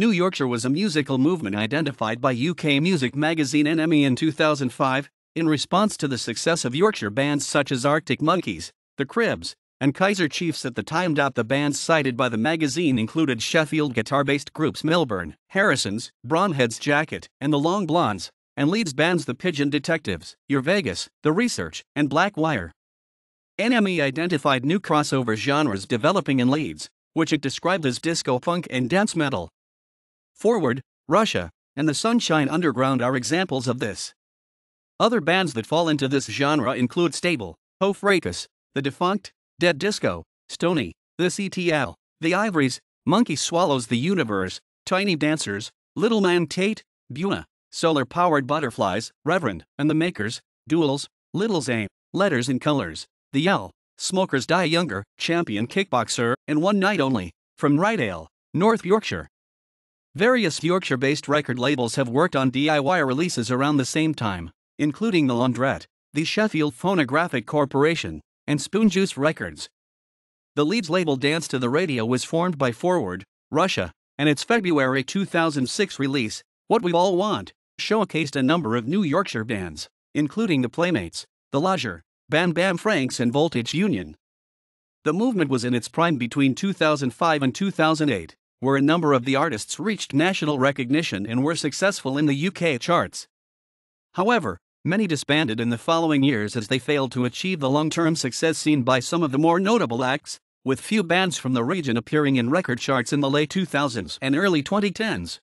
New Yorkshire was a musical movement identified by UK Music magazine NME in 2005, in response to the success of Yorkshire bands such as Arctic Monkeys, The Cribs, and Kaiser Chiefs at the time. The bands cited by the magazine included Sheffield guitar based groups Melbourne, Harrison's, Bromhead's Jacket, and the Long Blondes, and Leeds bands The Pigeon Detectives, Your Vegas, The Research, and Black Wire. NME identified new crossover genres developing in Leeds, which it described as disco funk and dance metal. Forward, Russia, and the Sunshine Underground are examples of this. Other bands that fall into this genre include Stable, Hofrakus, The Defunct, Dead Disco, Stony, The CTL, The Ivories, Monkey Swallows the Universe, Tiny Dancers, Little Man Tate, Buna, Solar Powered Butterflies, Reverend, and The Makers, Duels, Little's Aim, Letters and Colors, The Yell, Smokers Die Younger, Champion Kickboxer, and One Night Only, from Rydale, North Yorkshire. Various Yorkshire based record labels have worked on DIY releases around the same time, including The Laundrette, the Sheffield Phonographic Corporation, and Spoon Juice Records. The Leeds label Dance to the Radio was formed by Forward, Russia, and its February 2006 release, What We All Want, showcased a number of New Yorkshire bands, including The Playmates, The Lodger, Bam Bam Franks, and Voltage Union. The movement was in its prime between 2005 and 2008, where a number of the artists reached national recognition and were successful in the UK charts. However, many disbanded in the following years as they failed to achieve the long term success seen by some of the more notable acts, with few bands from the region appearing in record charts in the late 2000s and early 2010s.